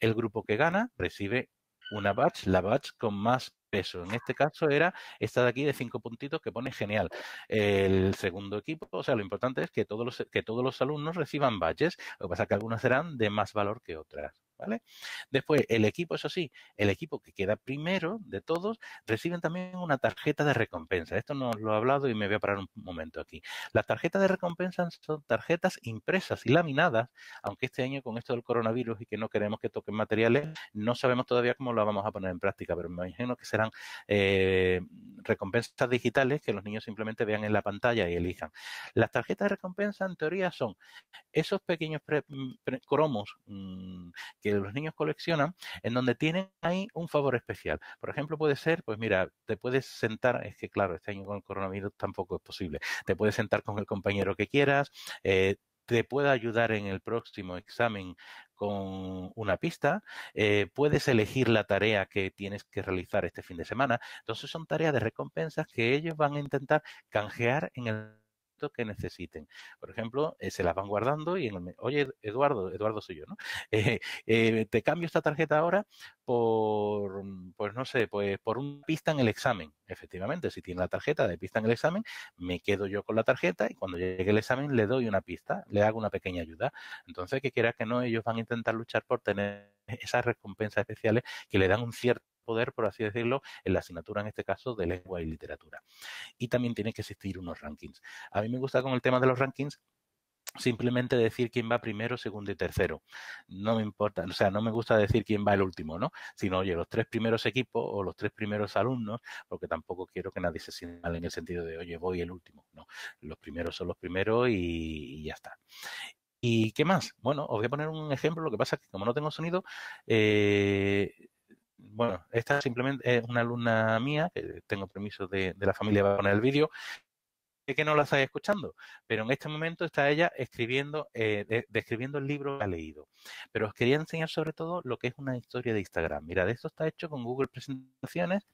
El grupo que gana recibe una badge, la badge con más peso. En este caso era esta de aquí de cinco puntitos que pone genial. El segundo equipo, o sea, lo importante es que todos los, que todos los alumnos reciban badges. Lo que pasa es que algunas serán de más valor que otras. ¿vale? Después, el equipo, eso sí, el equipo que queda primero de todos, reciben también una tarjeta de recompensa. Esto no lo he hablado y me voy a parar un momento aquí. Las tarjetas de recompensa son tarjetas impresas y laminadas, aunque este año con esto del coronavirus y que no queremos que toquen materiales, no sabemos todavía cómo lo vamos a poner en práctica, pero me imagino que serán eh, recompensas digitales que los niños simplemente vean en la pantalla y elijan. Las tarjetas de recompensa, en teoría, son esos pequeños mm, cromos que mm, los niños coleccionan, en donde tienen ahí un favor especial. Por ejemplo, puede ser, pues mira, te puedes sentar, es que claro, este año con el coronavirus tampoco es posible, te puedes sentar con el compañero que quieras, eh, te pueda ayudar en el próximo examen con una pista, eh, puedes elegir la tarea que tienes que realizar este fin de semana. Entonces son tareas de recompensas que ellos van a intentar canjear en el que necesiten. Por ejemplo, eh, se las van guardando y en el, oye, Eduardo, Eduardo soy yo, ¿no? Eh, eh, te cambio esta tarjeta ahora por, mm, pues no sé, pues por una pista en el examen. Efectivamente, si tiene la tarjeta de pista en el examen, me quedo yo con la tarjeta y cuando llegue el examen le doy una pista, le hago una pequeña ayuda. Entonces, que quiera que no, ellos van a intentar luchar por tener esas recompensas especiales que le dan un cierto poder, por así decirlo, en la asignatura, en este caso, de lengua y literatura. Y también tiene que existir unos rankings. A mí me gusta con el tema de los rankings simplemente decir quién va primero, segundo y tercero. No me importa, o sea, no me gusta decir quién va el último, ¿no? Sino, oye, los tres primeros equipos o los tres primeros alumnos, porque tampoco quiero que nadie se sienta mal en el sentido de, oye, voy el último, ¿no? Los primeros son los primeros y, ya está. ¿Y qué más? Bueno, os voy a poner un ejemplo. Lo que pasa es que como no tengo sonido, eh, bueno, esta simplemente es eh, una alumna mía, que tengo permiso de, de la familia para poner el vídeo, que no la estáis escuchando, pero en este momento está ella escribiendo, eh, describiendo el libro que ha leído. Pero os quería enseñar sobre todo lo que es una historia de Instagram. Mirad, esto está hecho con Google Presentaciones.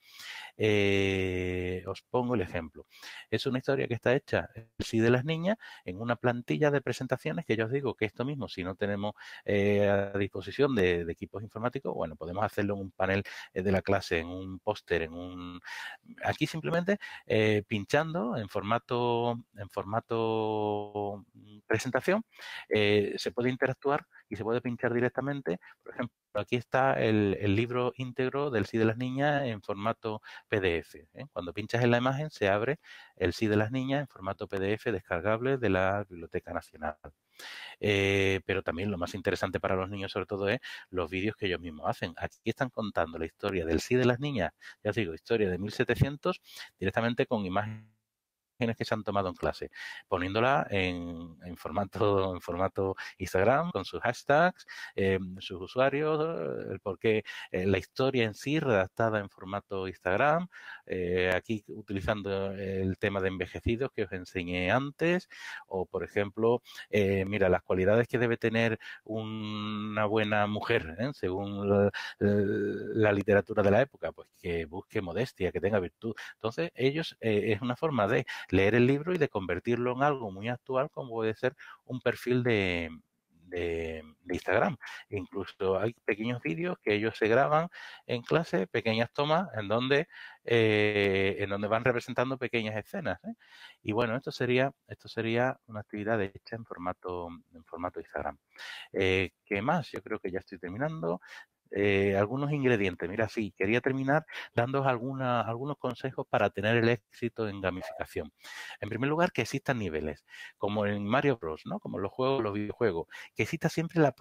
Eh, os pongo el ejemplo. Es una historia que está hecha, sí, de las niñas, en una plantilla de presentaciones que yo os digo que esto mismo, si no tenemos eh, a disposición de, de, equipos informáticos, bueno, podemos hacerlo en un panel de la clase, en un póster, en un... Aquí simplemente pinchando en formato en formato mm, presentación, eh, se puede interactuar y se puede pinchar directamente. Por ejemplo, aquí está el, libro íntegro del sí de las niñas en formato PDF. ¿eh? Cuando pinchas en la imagen se abre el sí de las niñas en formato PDF descargable de la Biblioteca Nacional. Eh, pero también lo más interesante para los niños sobre todo es los vídeos que ellos mismos hacen. Aquí están contando la historia del sí de las niñas, ya os digo, historia de 1700, directamente con imágenes que se han tomado en clase, poniéndola en, formato en formato Instagram con sus hashtags, eh, sus usuarios, el eh, porqué, eh, la historia en sí redactada en formato Instagram, eh, aquí utilizando el tema de envejecidos que os enseñé antes, o por ejemplo, eh, mira, las cualidades que debe tener una buena mujer, ¿eh? según la, la, literatura de la época, pues que busque modestia, que tenga virtud. Entonces, ellos es una forma de leer el libro y de convertirlo en algo muy actual, como puede ser un perfil de, de, Instagram. Incluso hay pequeños vídeos que ellos se graban en clase, pequeñas tomas en donde, eh, en donde van representando pequeñas escenas. ¿eh? Y bueno, esto sería, esto sería una actividad hecha en formato, en formato Instagram. Eh, ¿Qué más? Yo creo que ya estoy terminando. Eh, algunos ingredientes. Mira, sí, quería terminar dando algunos consejos para tener el éxito en gamificación. En primer lugar, que existan niveles, como en Mario Bros, ¿no? Como los juegos, los videojuegos, que exista siempre la,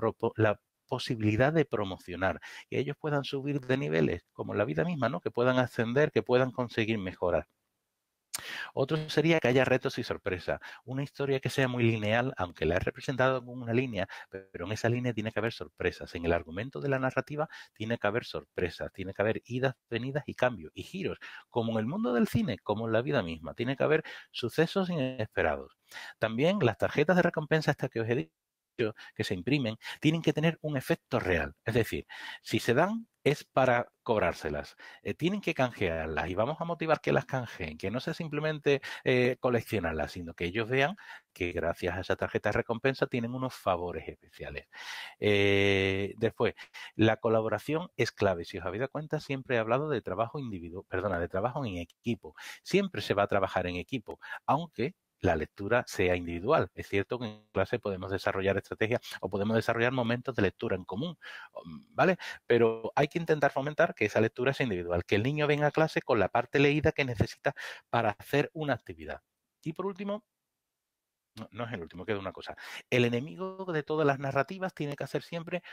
posibilidad de promocionar, que ellos puedan subir de niveles, como la vida misma, ¿no? Que puedan ascender, que puedan conseguir mejoras. Otro sería que haya retos y sorpresas. Una historia que sea muy lineal, aunque la he representado con una línea, pero en esa línea tiene que haber sorpresas. En el argumento de la narrativa tiene que haber sorpresas, tiene que haber idas, venidas y cambios y giros, como en el mundo del cine, como en la vida misma. Tiene que haber sucesos inesperados. También las tarjetas de recompensa hasta que os he dicho que se imprimen, tienen que tener un efecto real. Es decir, si se dan es para cobrárselas. Eh, tienen que canjearlas y vamos a motivar que las canjeen, que no sea simplemente eh, coleccionarlas, sino que ellos vean que gracias a esa tarjeta de recompensa tienen unos favores especiales. Eh, después, la colaboración es clave. Si os habéis dado cuenta, siempre he hablado de trabajo individual, perdona, de trabajo en equipo. Siempre se va a trabajar en equipo, aunque la lectura sea individual. Es cierto que en clase podemos desarrollar estrategias o podemos desarrollar momentos de lectura en común, mm, ¿vale? Pero hay que intentar fomentar que esa lectura sea individual, que el niño venga a clase con la parte leída que necesita para hacer una actividad. Y por último, no, es el último, queda una cosa. El enemigo de todas las narrativas tiene que hacer siempre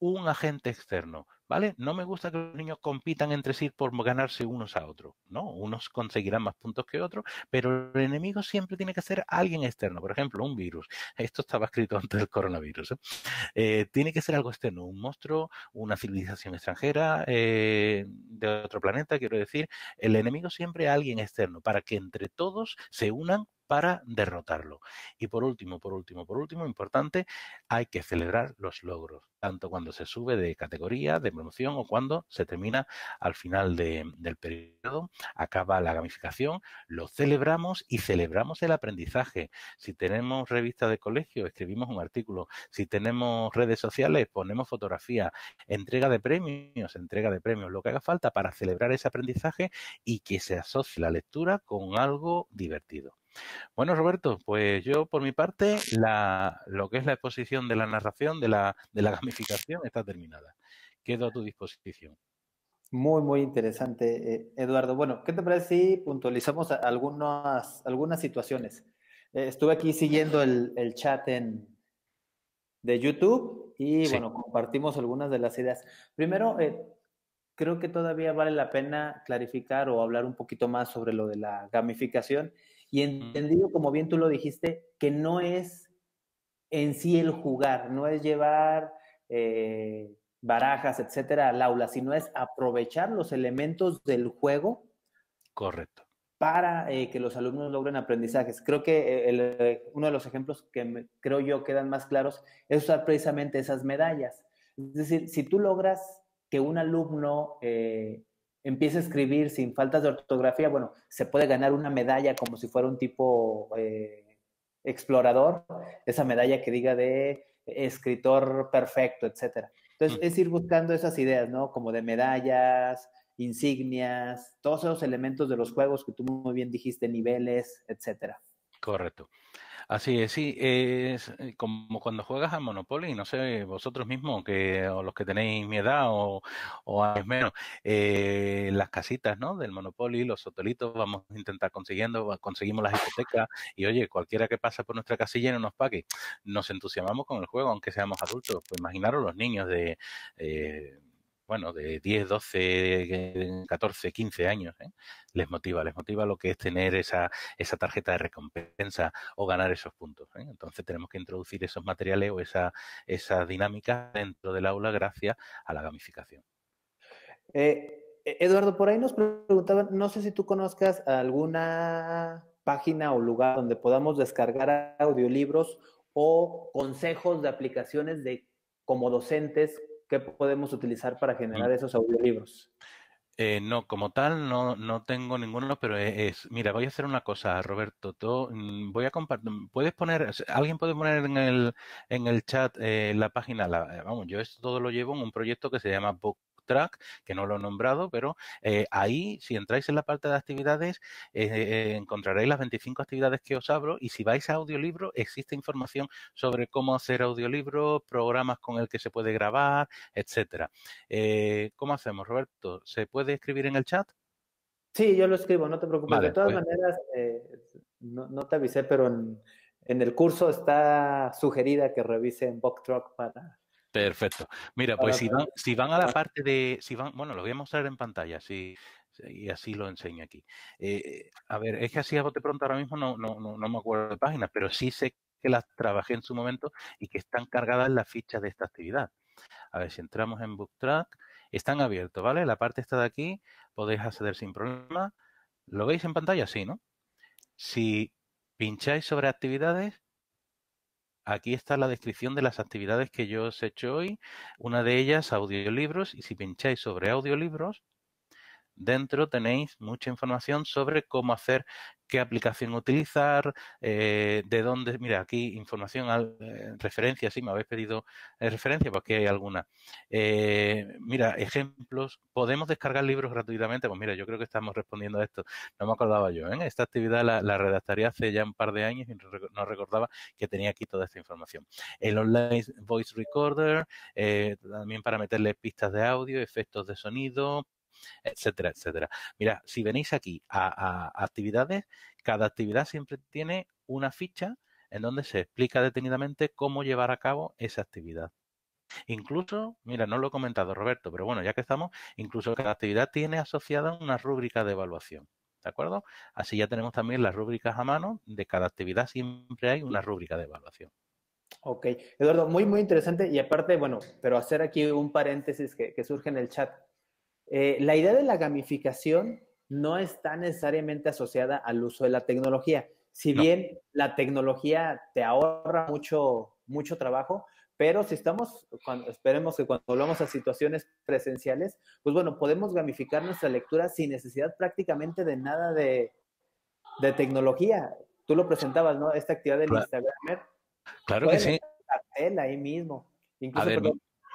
un agente externo, ¿vale? No me gusta que los niños compitan entre sí por ganarse unos a otros, ¿no? Unos conseguirán más puntos que otros, pero el enemigo siempre tiene que ser alguien externo, por ejemplo, un virus. Esto estaba escrito antes del coronavirus. ¿eh? Eh, tiene que ser algo externo, un monstruo, una civilización extranjera eh, de otro planeta, quiero decir, el enemigo siempre es alguien externo, para que entre todos se unan para derrotarlo. Y por último, por último, por último, importante, hay que celebrar los logros, tanto cuando se sube de categoría, de promoción o cuando se termina al final del periodo, acaba la gamificación, lo celebramos y celebramos el aprendizaje. Si tenemos revista de colegio, escribimos un artículo. Si tenemos redes sociales, ponemos fotografía, entrega de premios, entrega de premios, lo que haga falta para celebrar ese aprendizaje y que se asocie la lectura con algo divertido. Bueno, Roberto, pues yo por mi parte, lo que es la exposición de la narración, de la, gamificación, está terminada. Quedo a tu disposición. Muy, muy interesante, eh, Eduardo. Bueno, ¿qué te parece si puntualizamos algunas, algunas situaciones? Eh, estuve aquí siguiendo el, chat en, de YouTube y, bueno, compartimos algunas de las ideas. Primero, eh, creo que todavía vale la pena clarificar o hablar un poquito más sobre lo de la gamificación y entendido, como bien tú lo dijiste, que no es en sí el jugar, no es llevar eh, barajas, etcétera, al aula, sino es aprovechar los elementos del juego. Correcto. Para eh, que los alumnos logren aprendizajes. Creo que eh, uno de los ejemplos que creo yo quedan más claros es usar precisamente esas medallas. Es decir, si tú logras que un alumno empieza a escribir sin faltas de ortografía, bueno, se puede ganar una medalla como si fuera un tipo eh, explorador, esa medalla que diga de escritor perfecto, etcétera. Entonces, mm. es ir buscando esas ideas, ¿no? Como de medallas, insignias, todos esos elementos de los juegos que tú muy bien dijiste, niveles, etcétera. Correcto. Así es, sí, es eh, como cuando juegas a Monopoly, no sé, vosotros mismos, que, o los que tenéis mi edad o, o menos, eh, las casitas, ¿no? Del Monopoly, los hotelitos, vamos a intentar consiguiendo, conseguimos las hipotecas y oye, cualquiera que pasa por nuestra casilla no nos pague. Nos entusiasmamos con el juego, aunque seamos adultos. Pues imaginaros los niños de... Eh, bueno, de 10, 12, 14, 15 años, ¿eh? les motiva, les motiva lo que es tener esa, esa tarjeta de recompensa o ganar esos puntos. ¿eh? Entonces tenemos que introducir esos materiales o esa, esa dinámica dentro del aula gracias a la gamificación. Eh, Eduardo, por ahí nos preguntaban, no sé si tú conozcas alguna página o lugar donde podamos descargar audiolibros o consejos de aplicaciones de como docentes qué podemos utilizar para generar mm. esos audiolibros? Eh, no, como tal no, no tengo ninguno, pero e, es, mira, voy a hacer una cosa, Roberto. Mm, voy a compartir, mm, puedes poner, alguien puede poner en el, en el chat eh, la página, eh, vamos, yo esto todo lo llevo en un proyecto que se llama Book track, que no lo he nombrado, pero eh, ahí, si entráis en la parte de actividades, eh, encontraréis las 25 actividades que os abro y si vais a audiolibro, existe información sobre cómo hacer audiolibro, programas con el que se puede grabar, etcétera. Eh, ¿Cómo hacemos, Roberto? ¿Se puede escribir en el chat? Sí, yo lo escribo, no te preocupes. de todas pues maneras, no, te avisé, pero en, el curso está sugerida que revisen Booktrack para Perfecto. Mira, pues si van, a la ah. parte de, si van, bueno, lo voy a mostrar en pantalla, y así lo enseño aquí. Eh, a ver, es que así a bote pronto ahora mismo no, no, no, me acuerdo de páginas, pero sí sé que las trabajé en su momento y que están cargadas las fichas de esta actividad. A ver, si entramos en BookTrack, están abiertos, ¿vale? La parte está de aquí, podéis acceder sin problema. ¿Lo veis en pantalla? Sí, ¿no? Si pincháis sobre actividades, Aquí está la descripción de las actividades que yo os he hecho hoy. Una de ellas, audiolibros, y si pincháis sobre audiolibros, Dentro tenéis mucha información sobre cómo hacer, qué aplicación utilizar, eh, de dónde, mira, aquí información, eh, referencia, sí, si me habéis pedido eh, referencia, porque pues aquí hay alguna. mira, ejemplos, ¿podemos descargar libros gratuitamente? Pues mira, yo creo que estamos respondiendo a esto, no me acordaba yo, ¿eh? Esta actividad la, la redactaría hace ya un par de años y no recordaba que tenía aquí toda esta información. El online voice recorder, también para meterle pistas de audio, efectos de sonido, etcétera, etcétera. Mira, si venís aquí a, actividades, cada actividad siempre tiene una ficha en donde se explica detenidamente cómo llevar a cabo esa actividad. Incluso, mira, no lo he comentado Roberto, pero bueno, ya que estamos, incluso cada actividad tiene asociada una rúbrica de evaluación. ¿De acuerdo? Así ya tenemos también las rúbricas a mano. De cada actividad siempre hay una rúbrica de evaluación. Ok, Eduardo, muy, muy interesante. Y aparte, bueno, pero hacer aquí un paréntesis que surge en el chat. Eh, la idea de la gamificación no está necesariamente asociada al uso de la tecnología. Si bien la tecnología te ahorra mucho, mucho trabajo, pero si estamos, cuando, esperemos que cuando volvamos a situaciones presenciales, pues bueno, podemos gamificar nuestra lectura sin necesidad prácticamente de nada de, tecnología. Tú lo presentabas, ¿no? Esta actividad del claro. Claro que sí. Ahí mismo. Incluso, ver,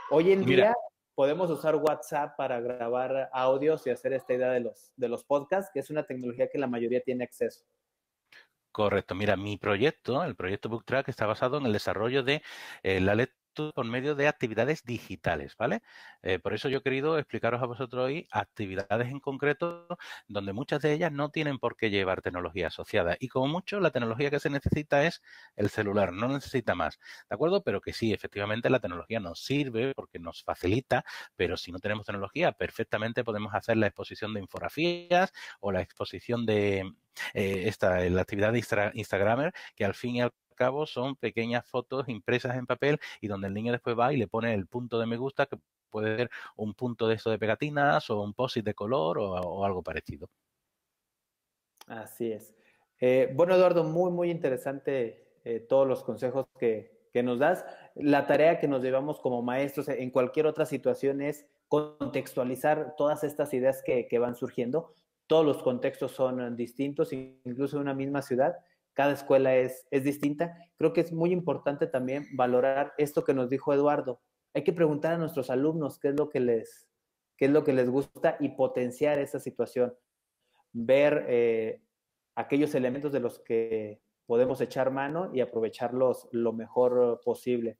hoy en día podemos usar WhatsApp para grabar audios y hacer esta idea de los, de los podcasts, que es una tecnología que la mayoría tiene acceso. Correcto. Mira, mi proyecto, el proyecto BookTrack, está basado en el desarrollo de eh, la letra, por medio de actividades digitales, ¿vale? Eh, por eso yo he querido explicaros a vosotros hoy actividades en concreto donde muchas de ellas no tienen por qué llevar tecnología asociada y como mucho la tecnología que se necesita es el celular, no necesita más, ¿de acuerdo? Pero que sí, efectivamente la tecnología nos sirve porque nos facilita, pero si no tenemos tecnología perfectamente podemos hacer la exposición de infografías o la exposición de, eh, esta, la actividad de Instagramer, que al fin y al son pequeñas fotos impresas en papel y donde el niño después va y le pone el punto de me gusta, que puede ser un punto de esto de pegatinas o un post de color o, algo parecido. Así es. Eh, bueno, Eduardo, muy, muy interesante eh, todos los consejos que, nos das. La tarea que nos llevamos como maestros en cualquier otra situación es contextualizar todas estas ideas que, que van surgiendo. Todos los contextos son eh, distintos, incluso en una misma ciudad cada escuela es, distinta. Creo que es muy importante también valorar esto que nos dijo Eduardo. Hay que preguntar a nuestros alumnos qué es lo que les, qué es lo que les gusta y potenciar esa situación. Ver eh, aquellos elementos de los que podemos echar mano y aprovecharlos lo mejor posible.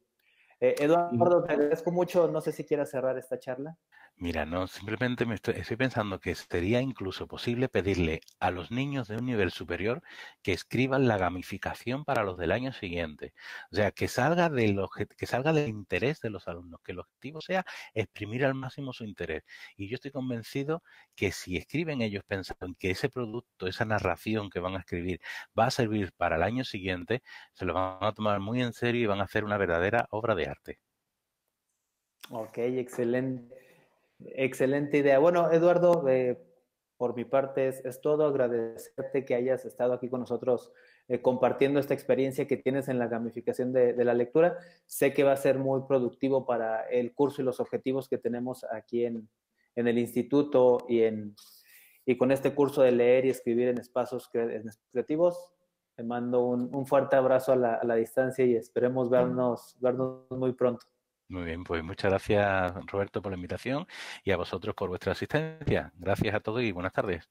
Eh, Eduardo, te agradezco mucho. No sé si quieras cerrar esta charla. Mira, no, simplemente me estoy, pensando que sería incluso posible pedirle a los niños de un nivel superior que escriban la gamificación para los del año siguiente. O sea, que salga, del, que salga del interés de los alumnos, que el objetivo sea exprimir al máximo su interés. Y yo estoy convencido que si escriben ellos pensando en que ese producto, esa narración que van a escribir va a servir para el año siguiente, se lo van a tomar muy en serio y van a hacer una verdadera obra de arte. Ok, excelente. Excelente idea. Bueno, Eduardo, eh, por mi parte es, todo. Agradecerte que hayas estado aquí con nosotros eh, compartiendo esta experiencia que tienes en la gamificación de, la lectura. Sé que va a ser muy productivo para el curso y los objetivos que tenemos aquí en, el instituto y, en, con este curso de leer y escribir en espacios creativos. Te mando un, fuerte abrazo a la, distancia y esperemos vernos muy pronto. Muy bien, pues muchas gracias Roberto por la invitación y a vosotros por vuestra asistencia. Gracias a todos y buenas tardes.